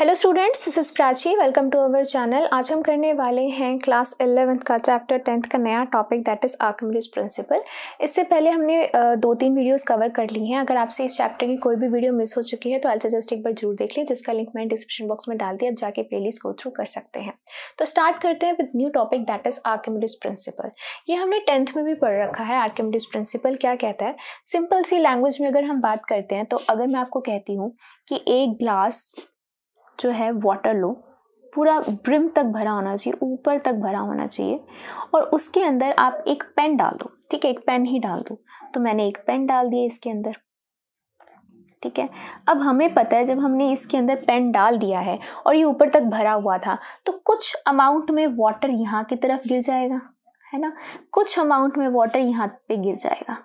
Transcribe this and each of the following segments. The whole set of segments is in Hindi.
Hello students this is Prachi welcome to our channel आज हम करने वाले हैं क्लास एलेवेंथ का चैप्टर टेंथ का नया topic that is Archimedes principle इससे पहले हमने दो तीन वीडियोस कवर कर ली हैं अगर आपसे इस चैप्टर की कोई भी वीडियो मिस हो चुकी है तो अल्चा जस्ट एक बार जरूर देख लें जिसका लिंक मैंने डिस्क्रिप्शन बॉक्स में डाल दिया आप जाके प्ले को थ्रू कर सकते हैं तो स्टार्ट करते हैं with new topic that is Archimedes principle ये हमने टेंथ में भी पढ़ रखा है आर्कमिडीज प्रिंसिपल क्या कहता है सिंपल सी लैंग्वेज में अगर हम बात करते हैं तो अगर मैं आपको कहती हूँ कि एक ग्लास जो है वाटर लो पूरा ब्रिम तक भरा होना चाहिए ऊपर तक भरा होना चाहिए और उसके अंदर आप एक पेन डाल दो ठीक है एक पेन ही डाल दो तो मैंने एक पेन डाल दिया इसके अंदर ठीक है अब हमें पता है जब हमने इसके अंदर पेन डाल दिया है और ये ऊपर तक भरा हुआ था तो कुछ अमाउंट में वाटर यहाँ की तरफ गिर जाएगा है ना कुछ अमाउंट में वाटर यहाँ पे गिर जाएगा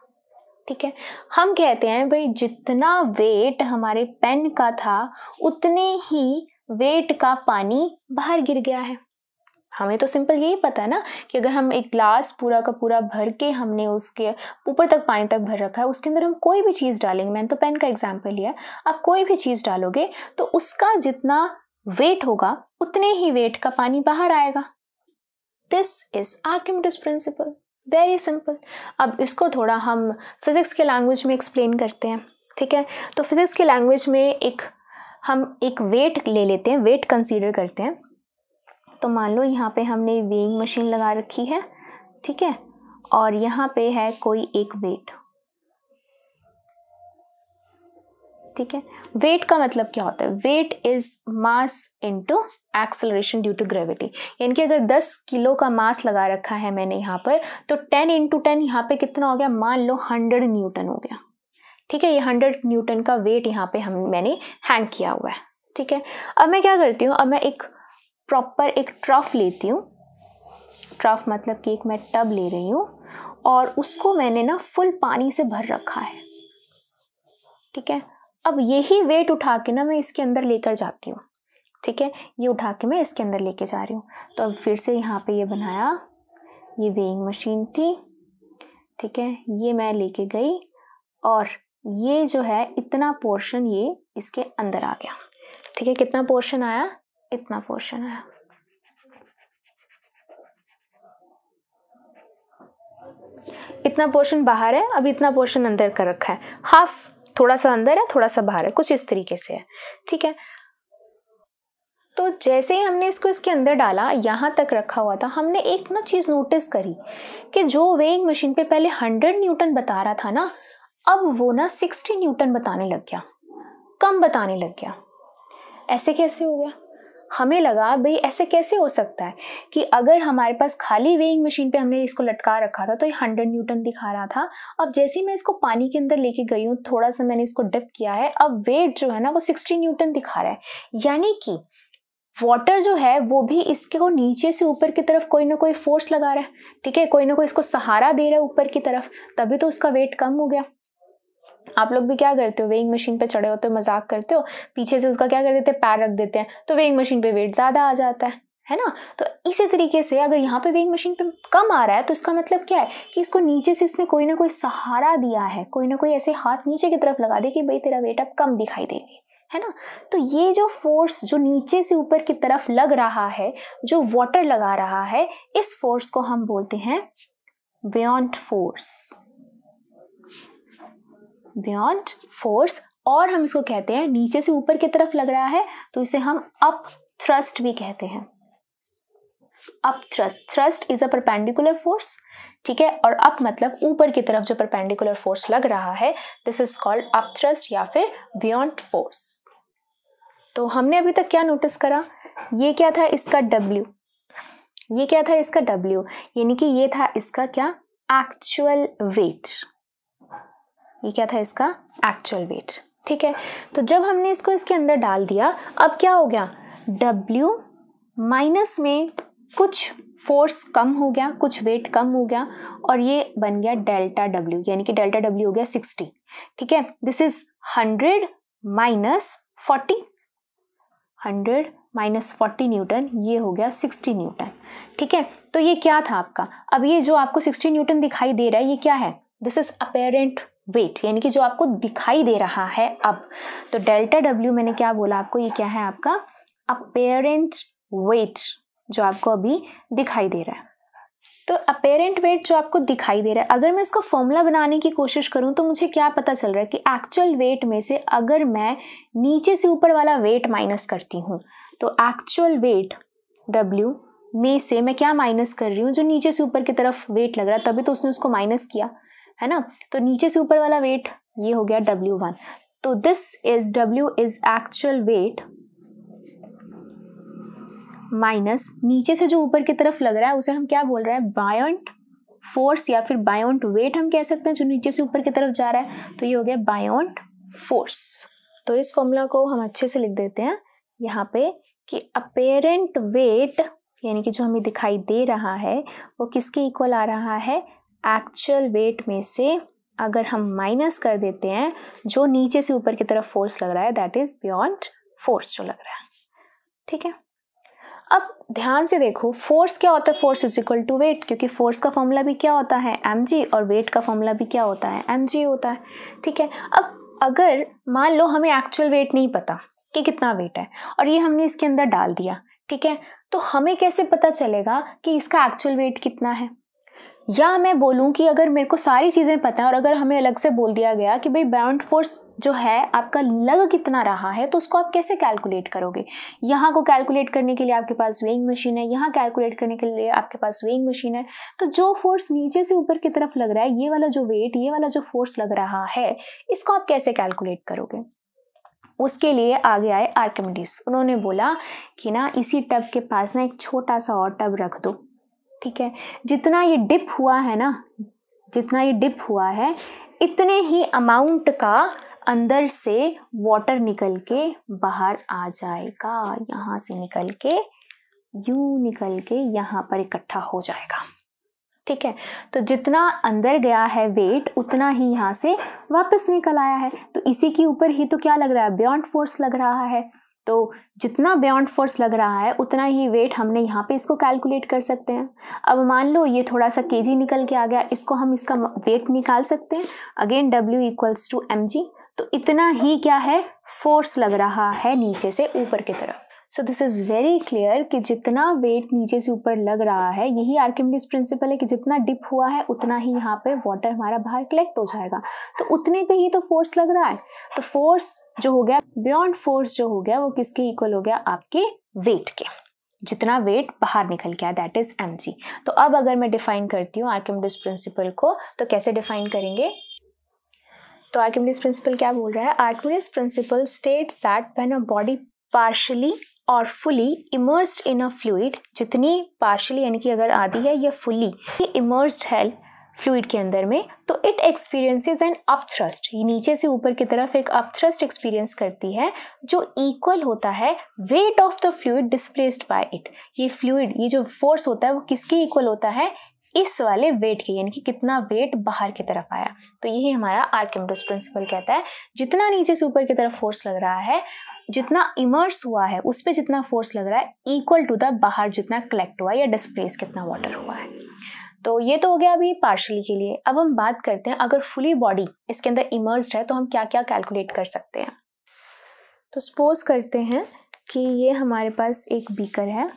ठीक है हम कहते हैं भाई जितना वेट हमारे पेन का था उतने ही वेट का पानी बाहर गिर गया है हमें तो सिंपल यही पता है ना कि अगर हम एक ग्लास पूरा का पूरा भर के हमने उसके ऊपर तक पानी तक भर रखा है उसके अंदर हम कोई भी चीज़ डालेंगे मैंने तो पेन का एग्जाम्पल लिया है आप कोई भी चीज़ डालोगे तो उसका जितना वेट होगा उतने ही वेट का पानी बाहर आएगा this is Archimedes principle very simple अब इसको थोड़ा हम फिज़िक्स के लैंग्वेज में एक्सप्लेन करते हैं ठीक है तो फिज़िक्स के लैंग्वेज में एक हम एक वेट ले लेते हैं वेट कंसीडर करते हैं तो मान लो यहाँ पे हमने वेइंग मशीन लगा रखी है ठीक है और यहाँ पे है कोई एक वेट ठीक है वेट का मतलब क्या होता है weight is mass into acceleration due to gravity यानी कि अगर 10 किलो का मास लगा रखा है मैंने यहाँ पर तो 10 इंटू टेन यहाँ पे कितना हो गया मान लो 100 न्यूटन हो गया ठीक है ये 100 न्यूटन का वेट यहाँ पे हम मैंने हैंग किया हुआ है ठीक है अब मैं क्या करती हूँ अब मैं एक प्रॉपर एक ट्रफ लेती हूँ ट्रफ मतलब कि एक मैं टब ले रही हूँ और उसको मैंने ना फुल पानी से भर रखा है ठीक है अब यही वेट उठा के ना मैं इसके अंदर लेकर जाती हूँ ठीक है ये उठा के मैं इसके अंदर लेके जा रही हूँ तो अब फिर से यहाँ पे ये बनाया ये वेइंग मशीन थी ठीक है ये मैं लेके गई और ये जो है इतना पोर्शन ये इसके अंदर आ गया ठीक है कितना पोर्शन आया इतना पोर्शन आया इतना पोर्शन बाहर है अब इतना पोर्शन अंदर कर रखा है हाफ थोड़ा सा अंदर है थोड़ा सा बाहर है कुछ इस तरीके से है ठीक है तो जैसे ही हमने इसको इसके अंदर डाला यहाँ तक रखा हुआ था हमने एक ना चीज़ नोटिस करी कि जो वेइंग मशीन पे पहले 100 न्यूटन बता रहा था ना अब वो ना 60 न्यूटन बताने लग गया कम बताने लग गया ऐसे कैसे हो गया हमें लगा भाई ऐसे कैसे हो सकता है कि अगर हमारे पास खाली वेइंग मशीन पे हमने इसको लटका रखा था तो ये हंड्रेड न्यूटन दिखा रहा था अब जैसे ही मैं इसको पानी के अंदर लेके गई हूँ थोड़ा सा मैंने इसको डिप किया है अब वेट जो है ना वो सिक्सटी न्यूटन दिखा रहा है यानी कि वाटर जो है वो भी इसके को नीचे से ऊपर की तरफ कोई ना कोई फोर्स लगा रहा है ठीक है कोई ना कोई इसको सहारा दे रहा है ऊपर की तरफ तभी तो उसका वेट कम हो गया आप लोग भी क्या करते हो वेइंग मशीन पे चढ़े होते हो मजाक करते हो पीछे से उसका क्या कर देते हैं पैर रख देते हैं तो वेइंग मशीन पे वेट ज़्यादा आ जाता है है ना तो इसी तरीके से अगर यहाँ पे वेइंग मशीन पे कम आ रहा है तो इसका मतलब क्या है कि इसको नीचे से इसने कोई ना कोई सहारा दिया है कोई ना कोई ऐसे हाथ नीचे की तरफ लगा दे कि भाई तेरा वेट अब कम दिखाई देगी है ना तो ये जो फोर्स जो नीचे से ऊपर की तरफ लग रहा है जो वाटर लगा रहा है इस फोर्स को हम बोलते हैं बियॉन्ड फोर्स बियॉन्ड फोर्स और हम इसको कहते हैं नीचे से ऊपर की तरफ लग रहा है तो इसे हम अप थ्रस्ट भी कहते हैं upthrust thrust is a perpendicular force ठीक है और अप मतलब ऊपर की तरफ जो परपेंडिकुलर फोर्स लग रहा है this is called upthrust या फिर बियॉन्ड फोर्स तो हमने अभी तक क्या नोटिस करा ये क्या था इसका डब्ल्यू ये क्या था इसका डब्ल्यू यानी कि ये था इसका क्या एक्चुअल वेट ये क्या था इसका एक्चुअल वेट ठीक है तो जब हमने इसको इसके अंदर डाल दिया अब क्या हो गया डब्ल्यू माइनस में कुछ फोर्स कम हो गया कुछ वेट कम हो गया और ये बन गया डेल्टा डब्ल्यू यानी कि डेल्टा डब्ल्यू हो गया सिक्सटी ठीक है this is hundred minus forty hundred minus forty newton ये हो गया सिक्सटी न्यूटन ठीक है तो ये क्या था आपका अब ये जो आपको सिक्सटी न्यूटन दिखाई दे रहा है ये क्या है दिस इज अपेरेंट वेट यानी कि जो आपको दिखाई दे रहा है अब तो डेल्टा डब्ल्यू मैंने क्या बोला आपको ये क्या है आपका अपेरेंट वेट जो आपको अभी दिखाई दे रहा है तो अपेरेंट वेट जो आपको दिखाई दे रहा है अगर मैं इसका फॉर्मूला बनाने की कोशिश करूं तो मुझे क्या पता चल रहा है कि एक्चुअल वेट में से अगर मैं नीचे से ऊपर वाला वेट माइनस करती हूं तो एक्चुअल वेट डब्ल्यू में से मैं क्या माइनस कर रही हूँ जो नीचे से ऊपर की तरफ वेट लग रहा है तभी तो उसने उसको माइनस किया है ना तो नीचे से ऊपर वाला वेट ये हो गया डब्ल्यू वन तो this is W is actual weight minus नीचे से जो ऊपर की तरफ लग रहा है उसे हम क्या बोल रहे हैं बायोन्ट फोर्स या फिर बायोन्ट वेट हम कह सकते हैं जो नीचे से ऊपर की तरफ जा रहा है तो ये हो गया बायोन्ट फोर्स तो इस फॉर्मूला को हम अच्छे से लिख देते हैं यहाँ पे कि अपेरेंट वेट यानी कि जो हमें दिखाई दे रहा है वो किसके इक्वल आ रहा है एक्चुअल वेट में से अगर हम माइनस कर देते हैं जो नीचे से ऊपर की तरफ फोर्स लग रहा है दैट इज़ बियॉन्ड फोर्स जो लग रहा है ठीक है अब ध्यान से देखो फोर्स क्या होता है force is equal to weight क्योंकि फोर्स का फॉर्मूला भी क्या होता है एम और वेट का फॉर्मूला भी क्या होता है एम होता है ठीक है अब अगर मान लो हमें एक्चुअल वेट नहीं पता कि कितना वेट है और ये हमने इसके अंदर डाल दिया ठीक है तो हमें कैसे पता चलेगा कि इसका एक्चुअल वेट कितना है या मैं बोलूँ कि अगर मेरे को सारी चीज़ें पता हैं और अगर हमें अलग से बोल दिया गया कि भाई बाउंड फोर्स जो है आपका लग कितना रहा है तो उसको आप कैसे कैलकुलेट करोगे यहाँ को कैलकुलेट करने के लिए आपके पास वेइंग मशीन है यहाँ कैलकुलेट करने के लिए आपके पास वेइंग मशीन है तो जो फोर्स नीचे से ऊपर की तरफ लग रहा है ये वाला जो वेट ये वाला जो फोर्स लग रहा है इसको आप कैसे कैलकुलेट करोगे उसके लिए आगे आए आर्कमिडीज उन्होंने बोला कि ना इसी टब के पास ना एक छोटा सा और टब रख दो ठीक है जितना ये डिप हुआ है ना जितना ये डिप हुआ है इतने ही अमाउंट का अंदर से वाटर निकल के बाहर आ जाएगा यहाँ से निकल के यू निकल के यहाँ पर इकट्ठा हो जाएगा ठीक है तो जितना अंदर गया है वेट उतना ही यहाँ से वापस निकल आया है तो इसी के ऊपर ही तो क्या लग रहा है बियॉन्ड फोर्स लग रहा है तो जितना बियॉन्ड फोर्स लग रहा है उतना ही वेट हमने यहाँ पे इसको कैलकुलेट कर सकते हैं अब मान लो ये थोड़ा सा के निकल के आ गया इसको हम इसका वेट निकाल सकते हैं again W equals to M तो इतना ही क्या है फोर्स लग रहा है नीचे से ऊपर की तरफ so this is very clear कि जितना वेट नीचे से ऊपर लग रहा है यही आर्किमिडीज प्रिंसिपल है कि जितना डिप हुआ है उतना ही यहाँ पे वाटर हमारा बाहर कलेक्ट हो जाएगा तो उतने पे ही तो फोर्स लग रहा है तो फोर्स जो हो गया बियॉन्ड फोर्स जो हो गया वो किसके इक्वल हो गया आपके वेट के जितना वेट बाहर निकल गया दैट इज एम तो अब अगर मैं डिफाइन करती हूँ आर्किमिडीज प्रिंसिपल को तो कैसे डिफाइन करेंगे तो आर्किमिडीज प्रिंसिपल क्या बोल रहा है Archimedes principle states that when a body partially और fully immersed in a fluid जितनी पार्शली यानी कि अगर आधी है या फुली इमर्स्ड है फ्लूड के अंदर में तो इट एक्सपीरियंसेस एन अपथ्रस्ट ये नीचे से ऊपर की तरफ एक अपथ्रस्ट एक्सपीरियंस करती है जो इक्वल होता है weight of the fluid displaced by it ये फ्लूड ये जो फोर्स होता है वो किसके इक्वल होता है इस वाले वेट के यानी कि कितना वेट बाहर की तरफ आया तो यही हमारा आर्किमडस प्रिंसिपल कहता है जितना नीचे से ऊपर की तरफ फोर्स लग रहा है जितना इमर्स हुआ है उस पर जितना फोर्स लग रहा है इक्वल टू द बाहर जितना कलेक्ट हुआ है या डिस्प्लेस कितना वाटर हुआ है तो ये तो हो गया अभी पार्शली के लिए अब हम बात करते हैं अगर फुली बॉडी इसके अंदर इमर्ज है तो हम क्या क्या कैलकुलेट कर सकते हैं तो सपोज करते हैं कि ये हमारे पास एक बीकर है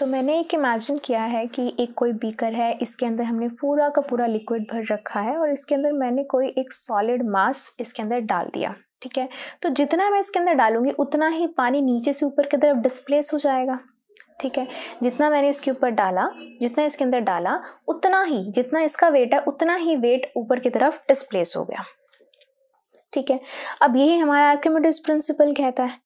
तो मैंने एक इमेजिन किया है कि एक कोई बीकर है इसके अंदर हमने पूरा का पूरा लिक्विड भर रखा है और इसके अंदर मैंने कोई एक सॉलिड मास इसके अंदर डाल दिया ठीक है तो जितना मैं इसके अंदर डालूंगी उतना ही पानी नीचे से ऊपर की तरफ डिस्प्लेस हो जाएगा ठीक है जितना मैंने इसके ऊपर डाला जितना इसके अंदर डाला उतना ही जितना इसका वेट है उतना ही वेट ऊपर की तरफ डिस्प्लेस हो गया ठीक है अब यही हमारा आर्किमिडीज प्रिंसिपल कहता है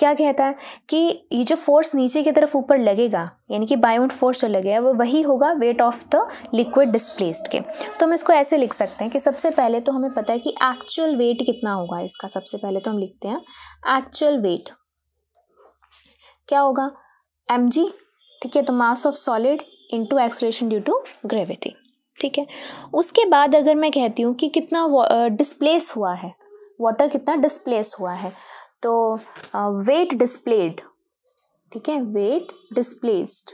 क्या कहता है कि ये जो फोर्स नीचे की तरफ ऊपर लगेगा यानी कि बायोट फोर्स जो लगेगा वो वही होगा weight of the liquid displaced के तो हम इसको ऐसे लिख सकते हैं कि सबसे पहले तो हमें पता है कि एक्चुअल वेट कितना होगा इसका सबसे पहले तो हम लिखते हैं एक्चुअल वेट क्या होगा एम ठीक है तो mass of solid into acceleration due to gravity ठीक है उसके बाद अगर मैं कहती हूँ कि कितना डिस्प्लेस uh, हुआ है वाटर कितना डिस्प्लेस हुआ है तो वेट uh, डिस्प्लेड ठीक है वेट डिस्प्लेस्ड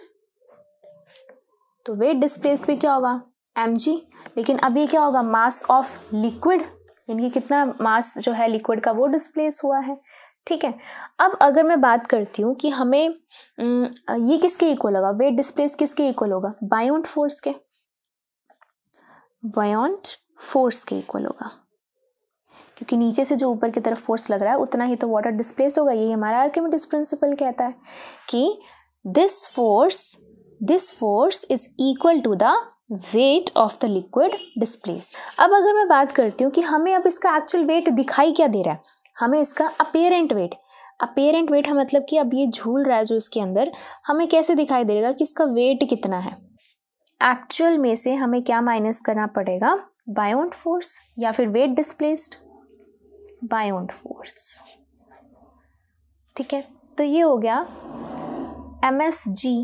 तो वेट डिस्प्लेस्ड भी क्या होगा एम लेकिन अब ये क्या होगा मास ऑफ लिक्विड यानी कितना मास जो है लिक्विड का वो डिस्प्लेस हुआ है ठीक है अब अगर मैं बात करती हूँ कि हमें ये किसके इक्वल होगा वेट डिस्प्लेस किसके इक्वल होगा बायोन्ट फोर्स के बायोन्ट फोर्स के इक्वल होगा क्योंकि नीचे से जो ऊपर की तरफ फोर्स लग रहा है उतना ही तो वाटर डिस्प्लेस होगा यही हमारा आर्किमिडिस प्रिंसिपल कहता है कि this force this force is equal to the weight of the liquid displace अब अगर मैं बात करती हूँ कि हमें अब इसका एक्चुअल वेट दिखाई क्या दे रहा है हमें इसका अपेरेंट वेट अपेरेंट वेट है मतलब कि अब ये झूल रहा है जो इसके अंदर हमें कैसे दिखाई देगा कि इसका वेट कितना है एक्चुअल में से हमें क्या माइनस करना पड़ेगा बायोन्ट फोर्स या फिर वेट डिस्प्लेस्ड बायोंड फोर्स ठीक है तो ये हो गया M S G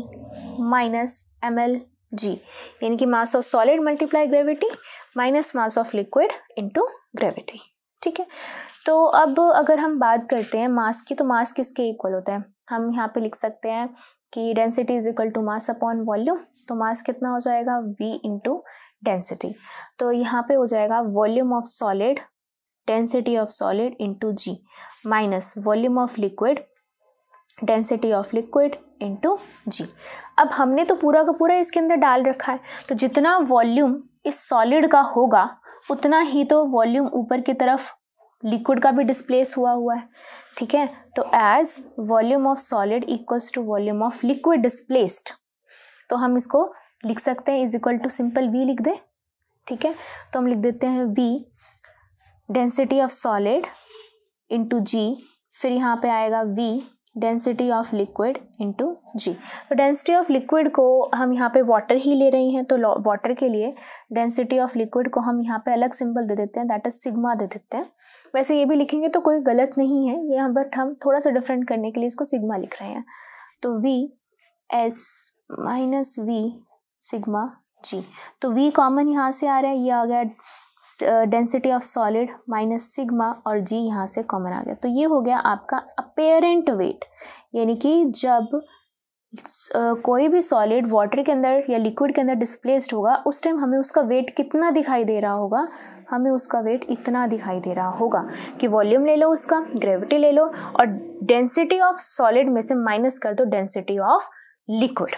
minus M L G यानी कि mass of solid multiply gravity minus mass of liquid into gravity ठीक है तो अब अगर हम बात करते हैं मास की तो मास किसके इक्वल होता है हम यहाँ पे लिख सकते हैं कि density is equal to mass upon volume तो मास कितना हो जाएगा वी इंटू डेंसिटी तो यहाँ पे हो जाएगा volume of solid density of solid into G minus volume of liquid density of liquid into G अब हमने तो पूरा का पूरा इसके अंदर डाल रखा है तो जितना वॉल्यूम इस सॉलिड का होगा उतना ही तो वॉल्यूम ऊपर की तरफ लिक्विड का भी डिस्प्लेस हुआ हुआ है ठीक है तो as volume of solid equals to volume of liquid displaced तो हम इसको लिख सकते हैं is equal to simple V लिख दें ठीक है तो हम लिख देते हैं V density of solid into G फिर यहाँ पे आएगा V density of liquid into G तो डेंसिटी ऑफ लिक्विड को हम यहाँ पे वाटर ही ले रही हैं तो वाटर के लिए डेंसिटी ऑफ लिक्विड को हम यहाँ पे अलग सिंबल दे देते हैं दैट इज सिग्मा दे देते हैं वैसे ये भी लिखेंगे तो कोई गलत नहीं है ये हम बट हम थोड़ा सा डिफरेंट करने के लिए इसको सिग्मा लिख रहे हैं तो V S minus V sigma G तो वी कॉमन यहाँ से आ रहा है ये आ गया density of solid minus sigma और जी यहाँ से कॉमन आ गया तो ये हो गया आपका अपेरेंट वेट यानी कि जब Uh, कोई भी सॉलिड वाटर के अंदर या लिक्विड के अंदर डिस्प्लेस्ड होगा उस टाइम हमें उसका वेट कितना दिखाई दे रहा होगा हमें उसका वेट इतना दिखाई दे रहा होगा कि वॉल्यूम ले लो उसका ग्रेविटी ले लो और डेंसिटी ऑफ सॉलिड में से माइनस कर दो डेंसिटी ऑफ लिक्विड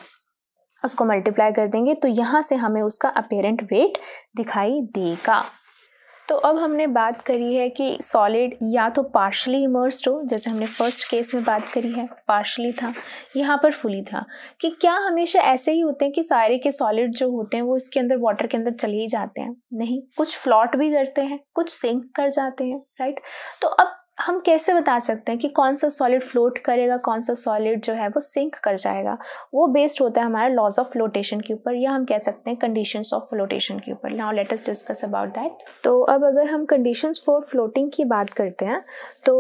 उसको मल्टीप्लाई कर देंगे तो यहाँ से हमें उसका अपेरेंट वेट दिखाई देगा तो अब हमने बात करी है कि सॉलिड या तो पार्शली इमर्स्ड हो जैसे हमने फर्स्ट केस में बात करी है पार्शली था यहाँ पर फुली था कि क्या हमेशा ऐसे ही होते हैं कि सारे के सॉलिड जो होते हैं वो इसके अंदर वाटर के अंदर चले ही जाते हैं नहीं कुछ फ्लॉट भी करते हैं कुछ सिंक कर जाते हैं राइट तो अब हम कैसे बता सकते हैं कि कौन सा सॉलिड फ्लोट करेगा कौन सा सॉलिड जो है वो सिंक कर जाएगा वो बेस्ड होता है हमारे लॉज ऑफ फ्लोटेशन के ऊपर या हम कह सकते हैं कंडीशंस ऑफ फ्लोटेशन के ऊपर now let us discuss about that तो अब अगर हम कंडीशंस फॉर फ्लोटिंग की बात करते हैं तो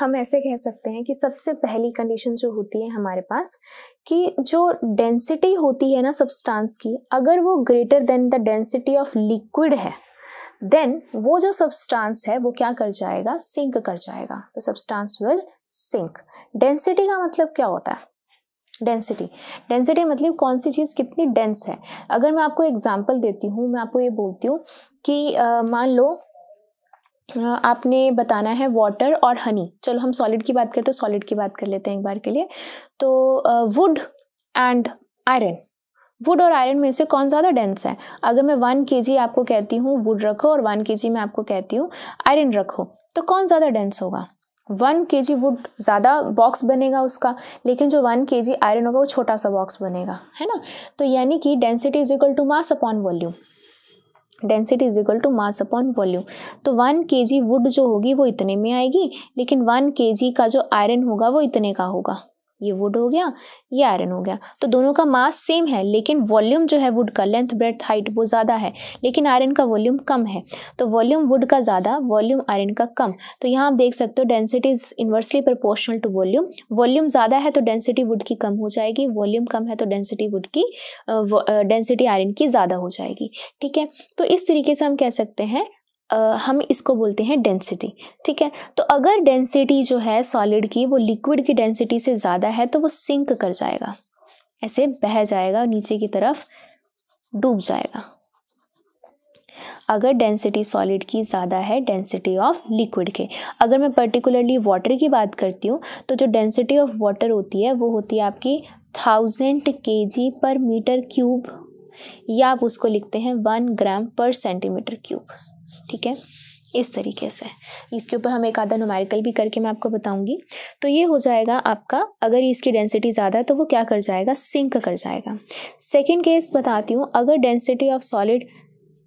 हम ऐसे कह सकते हैं कि सबसे पहली कंडीशन जो होती है हमारे पास कि जो डेंसिटी होती है ना सब्सटेंस की अगर वो greater than the density of liquid है देन वो जो सब्सटेंस है वो क्या कर जाएगा सिंक कर जाएगा the substance will sink density का मतलब क्या होता है डेंसिटी डेंसिटी मतलब कौन सी चीज़ कितनी डेंस है अगर मैं आपको एग्जाम्पल देती हूँ मैं आपको ये बोलती हूँ कि मान लो आपने बताना है वाटर और हनी चलो हम सॉलिड की बात करते तो सॉलिड की बात कर लेते हैं एक बार के लिए तो वुड एंड आयरन वुड और आयरन में से कौन ज़्यादा डेंस है अगर मैं वन के आपको कहती हूँ वुड रखो और वन के मैं आपको कहती हूँ आयरन रखो तो कौन ज़्यादा डेंस होगा वन के जी वुड ज़्यादा बॉक्स बनेगा उसका लेकिन जो वन के जी आयरन होगा वो छोटा सा बॉक्स बनेगा है ना तो यानी कि density is equal to mass upon volume density is equal to mass upon volume तो वन के जी वुड जो होगी वो इतने में आएगी लेकिन वन के जी का जो आयरन होगा वो इतने का होगा ये वुड हो गया ये आयरन हो गया तो दोनों का मास सेम है लेकिन वॉल्यूम जो है वुड का लेंथ ब्रेथ हाइट वो ज़्यादा है लेकिन आयरन का वॉल्यूम कम है तो वॉल्यूम वुड का ज़्यादा वॉल्यूम आयरन का कम तो यहाँ आप देख सकते हो density is inversely proportional to volume volume ज़्यादा है तो डेंसिटी वुड की कम हो जाएगी वॉल्यूम कम है तो डेंसिटी वुड की डेंसिटी आयरन की ज़्यादा हो जाएगी ठीक है तो इस तरीके से हम कह सकते हैं हम इसको बोलते हैं डेंसिटी ठीक है तो अगर डेंसिटी जो है सॉलिड की वो लिक्विड की डेंसिटी से ज़्यादा है तो वो सिंक कर जाएगा ऐसे बह जाएगा नीचे की तरफ डूब जाएगा अगर डेंसिटी सॉलिड की ज़्यादा है डेंसिटी ऑफ लिक्विड के अगर मैं पर्टिकुलरली वाटर की बात करती हूँ तो जो डेंसिटी ऑफ वाटर होती है वो होती है आपकी थाउजेंड के जी पर मीटर क्यूब या आप उसको लिखते हैं वन ग्राम पर सेंटीमीटर क्यूब ठीक है इस तरीके से इसके ऊपर हम एक आधा नुमेरिकल भी करके मैं आपको बताऊंगी तो ये हो जाएगा आपका अगर इसकी डेंसिटी ज़्यादा है तो वो क्या कर जाएगा सिंक कर जाएगा सेकेंड केस बताती हूँ अगर डेंसिटी ऑफ सॉलिड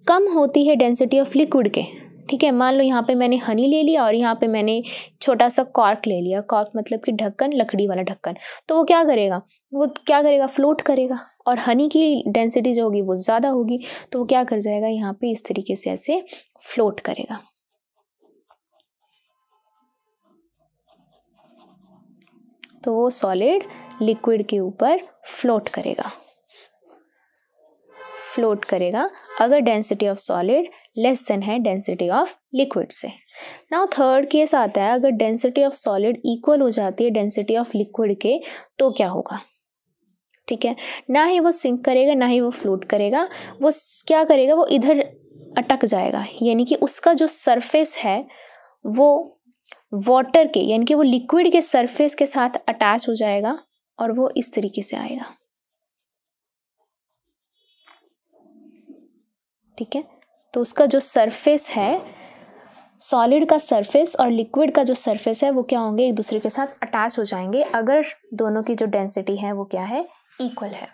कम होती है डेंसिटी ऑफ लिक्विड के ठीक है मान लो यहाँ पे मैंने हनी ले लिया और यहाँ पे मैंने छोटा सा कॉर्क ले लिया कॉर्क मतलब कि ढक्कन लकड़ी वाला ढक्कन तो वो क्या करेगा वो क्या करेगा फ्लोट करेगा और हनी की डेंसिटी जो होगी वो ज़्यादा होगी तो वो क्या कर जाएगा यहाँ पे इस तरीके से ऐसे फ्लोट करेगा तो वो सॉलिड लिक्विड के ऊपर फ्लोट करेगा फ्लोट करेगा अगर density of solid less than है डेंसिटी ऑफ लिक्विड से नाउ थर्ड केस आता है अगर डेंसिटी ऑफ सॉलिड इक्वल हो जाती है डेंसिटी ऑफ लिक्विड के तो क्या होगा ठीक है ना ही वो सिंक करेगा ना ही वो फ्लोट करेगा वो क्या करेगा वो इधर अटक जाएगा यानी कि उसका जो सरफेस है वो वाटर के यानी कि वो लिक्विड के सरफेस के साथ अटैच हो जाएगा और वो इस तरीके से आएगा ठीक है तो उसका जो सरफेस है सॉलिड का सरफेस और लिक्विड का जो सरफेस है वो क्या होंगे एक दूसरे के साथ अटैच हो जाएंगे अगर दोनों की जो डेंसिटी है वो क्या है इक्वल है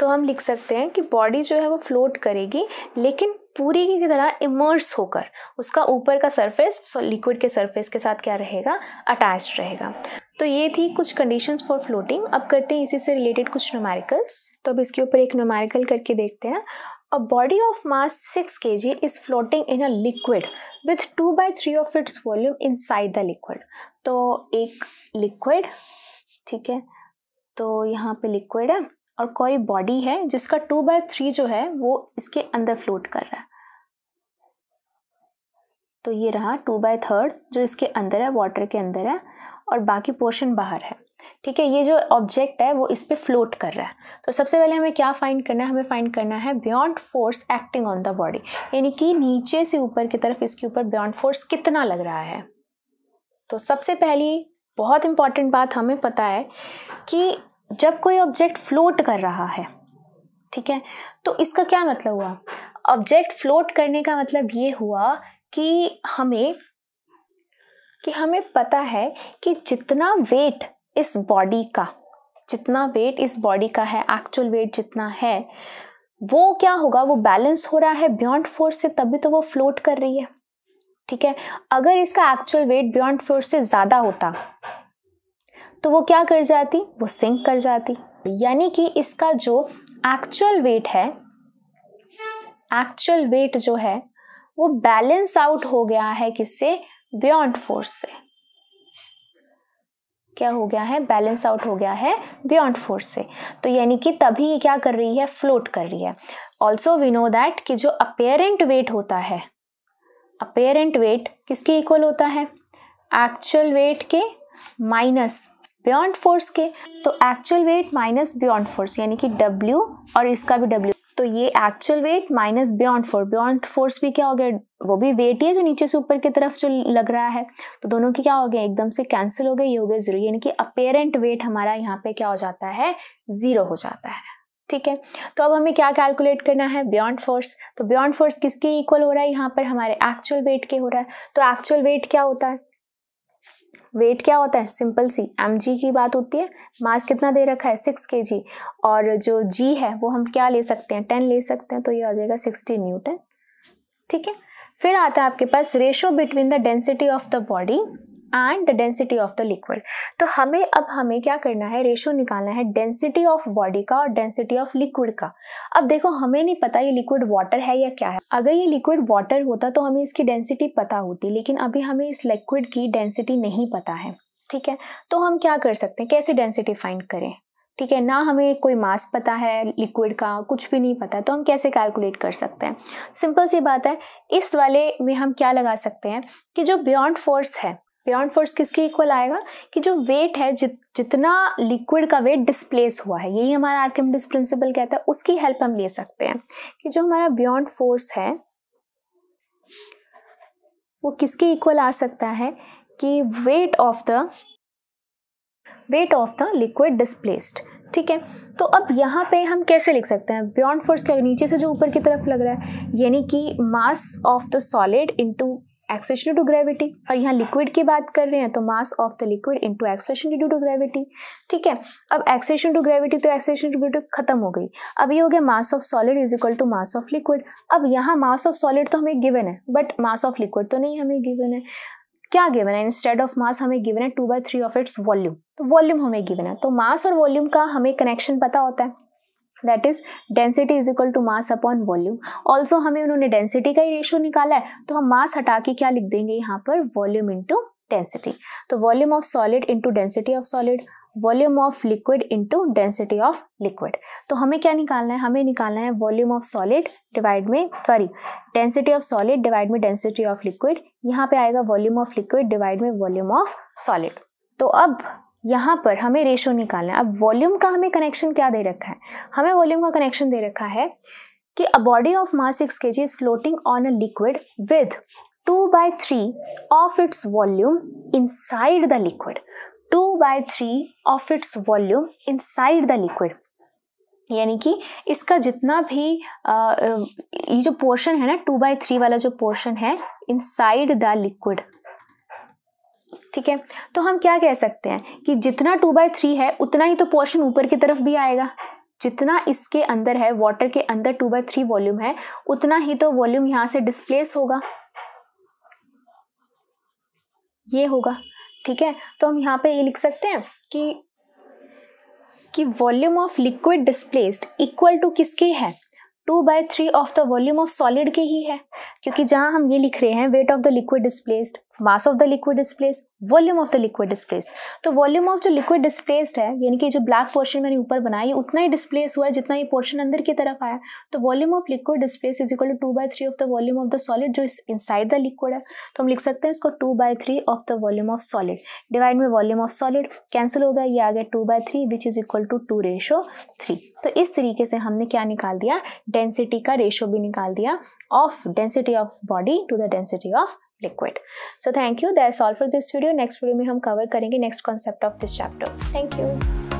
तो हम लिख सकते हैं कि बॉडी जो है वो फ्लोट करेगी लेकिन पूरी की तरह इमर्स होकर उसका ऊपर का सरफेस लिक्विड के सरफेस के साथ क्या रहेगा अटैच रहेगा तो ये थी कुछ कंडीशंस फॉर फ्लोटिंग अब करते हैं इसी से रिलेटेड कुछ नोमारिकल्स तो अब इसके ऊपर एक नोमारिकल करके देखते हैं A body of mass 6 kg is floating in a liquid with 2 by 3 of its volume inside the liquid. तो एक liquid ठीक है तो यहाँ पे liquid है और कोई बॉडी है जिसका टू बाय थ्री जो है वो इसके अंदर फ्लोट कर रहा है तो ये रहा टू बाय थर्ड जो इसके अंदर है वाटर के अंदर है और बाकी पोर्शन बाहर है ठीक है ये जो ऑब्जेक्ट है वो इस पर फ्लोट कर रहा है तो सबसे पहले हमें क्या फाइंड करना है हमें फाइंड करना है buoyant force acting on the body यानी कि नीचे से ऊपर की तरफ इसके ऊपर बियॉन्ड फोर्स कितना लग रहा है तो सबसे पहली बहुत इंपॉर्टेंट बात हमें पता है कि जब कोई ऑब्जेक्ट फ्लोट कर रहा है ठीक है तो इसका क्या मतलब हुआ ऑब्जेक्ट फ्लोट करने का मतलब ये हुआ कि हमें कि हमें पता है कि जितना वेट इस बॉडी का जितना वेट इस बॉडी का है एक्चुअल वेट जितना है वो क्या होगा वो बैलेंस हो रहा है बियॉन्ड फोर्स से तभी तो वो फ्लोट कर रही है ठीक है अगर इसका एक्चुअल वेट बियॉन्ड फोर्स से ज़्यादा होता तो वो क्या कर जाती वो सिंक कर जाती यानी कि इसका जो एक्चुअल वेट है एक्चुअल वेट जो है वो बैलेंस आउट हो गया है किससे बियॉन्ड फोर्स से क्या हो गया है बैलेंस आउट हो गया है बियॉन्ड फोर्स से तो यानी कि तभी ये क्या कर रही है फ्लोट कर रही है ऑल्सो वी नो दैट कि जो अपेरेंट वेट होता है अपेरेंट वेट किसके इक्वल होता है एक्चुअल वेट के माइनस बियॉन्ड फोर्स के तो actual weight minus buoyant force यानी कि डब्ल्यू और इसका भी डब्ल्यू तो ये actual weight minus buoyant force buoyant force भी क्या हो गया वो भी वेट ही है जो नीचे से ऊपर की तरफ जो लग रहा है तो दोनों की क्या हो गया एकदम से कैंसिल हो गए ये हो गए जीरो यानी कि अपेरेंट वेट हमारा यहाँ पे क्या हो जाता है जीरो हो जाता है ठीक है तो अब हमें क्या कैलकुलेट करना है बियॉन्ड फोर्स तो बियॉन्ड फोर्स किसके इक्वल हो रहा है यहाँ पर हमारे एक्चुअल वेट के हो रहा है तो एक्चुअल वेट क्या होता है वेट क्या होता है सिंपल सी एम जी की बात होती है मास कितना दे रखा है सिक्स के जी और जो जी है वो हम क्या ले सकते हैं टेन ले सकते हैं तो ये आ जाएगा सिक्सटी न्यूटन ठीक है फिर आता है आपके पास ratio between the density of the body and the density of the liquid तो हमें अब हमें क्या करना है रेशो निकालना है डेंसिटी ऑफ बॉडी का और डेंसिटी ऑफ लिक्विड का अब देखो हमें नहीं पता ये लिक्विड वाटर है या क्या है अगर ये लिक्विड वाटर होता तो हमें इसकी डेंसिटी पता होती लेकिन अभी हमें इस लिक्विड की डेंसिटी नहीं पता है ठीक है तो हम क्या कर सकते हैं कैसे डेंसिटी फाइंड करें ठीक है ना हमें कोई मास पता है लिक्विड का कुछ भी नहीं पता तो हम कैसे कैलकुलेट कर सकते हैं सिंपल सी बात है इस वाले में हम क्या लगा सकते हैं कि जो बियॉन्ड फोर्स है बियॉन्ड फोर्स किसके इक्वल आएगा कि जो वेट है जित जितना लिक्विड का वेट डिस्प्लेस हुआ है यही हमारा आर्किमिडिस प्रिंसिपल कहता है उसकी हेल्प हम ले सकते हैं कि जो हमारा बियॉन्ड फोर्स है वो किसके इक्वल आ सकता है कि weight of the weight of the liquid displaced ठीक है तो अब यहाँ पे हम कैसे लिख सकते हैं बियॉन्ड फोर्स क्या नीचे से जो ऊपर की तरफ लग रहा है यानी कि mass of the solid into acceleration to gravity और यहाँ लिक्विड की बात कर रहे हैं तो mass of the liquid into acceleration due to gravity ठीक है अब एक्सेशन टू ग्रेविटी तो एक्सेशन टू ग्रेविटी खत्म हो गई अब ये हो गया mass of solid is equal to mass of liquid अब यहाँ मास ऑफ सॉलिड तो हमें गिवन है बट मास ऑफ लिक्विड तो नहीं हमें गिवन है क्या गिवन है इंस्टेड ऑफ मास हमें गिवन है two by three of its volume तो वॉल्यूम हमें गिवन है तो मास और वॉल्यूम का हमें कनेक्शन पता होता है that is density is equal to mass upon volume also हमें उन्होंने डेंसिटी का ही रेशियो निकाला है तो हम मास हटा के क्या लिख देंगे यहाँ पर वॉल्यूम इंटू डेंसिटी तो volume of solid into density of solid volume of liquid into density of liquid तो हमें क्या निकालना है हमें निकालना है वॉल्यूम ऑफ सॉलिड डिवाइड में sorry density of solid divide में डेंसिटी ऑफ लिक्विड यहाँ पे आएगा वॉल्यूम ऑफ लिक्विड डिवाइड में वॉल्यूम ऑफ सॉलिड तो अब यहाँ पर हमें रेशो निकालना है अब वॉल्यूम का हमें कनेक्शन क्या दे रखा है हमें वॉल्यूम का कनेक्शन दे रखा है कि a body of mass six K G is floating on a liquid with two by three of its volume side the liquid two by three of its volume side the liquid यानी कि इसका जितना भी ये जो पोर्शन है ना टू बाई थ्री वाला जो पोर्शन है साइड द लिक्विड ठीक है तो हम क्या कह सकते हैं कि जितना टू बाई थ्री है उतना ही तो पोर्शन ऊपर की तरफ भी आएगा जितना इसके अंदर है वाटर के अंदर टू बाई थ्री वॉल्यूम है उतना ही तो वॉल्यूम यहां से डिस्प्लेस होगा ये होगा ठीक है तो हम यहाँ पे ये लिख सकते हैं कि कि volume of liquid displaced equal to किसके है two by three of the volume of solid के ही है क्योंकि जहाँ हम ये लिख रहे हैं weight of the liquid displaced mass of the liquid displace volume of the liquid displace तो वॉल्यूम ऑफ जो लिक्विड डिस्प्लेस्ड है यानी कि जो ब्लैक पोर्शन मैंने ऊपर बनाया ये उतना ही डिस्प्लेस हुआ है जितना ये पोर्शन अंदर की तरफ आया तो volume of liquid displace is equal to two by three of the volume of the solid जो इन साइड द लिक्विड है तो हम लिख सकते हैं इसको two by three of the volume of solid divide में वॉल्यूम ऑफ सॉलिड कैंसिल हो गया ये आ गया two by three which is equal to two ratio three तो इस तरीके से हमने क्या निकाल दिया डेंसिटी का रेशो भी निकाल दिया of density of body to the density of liquid. So thank you. That's all for this video. Next video में hum cover karenge next concept of this chapter. Thank you.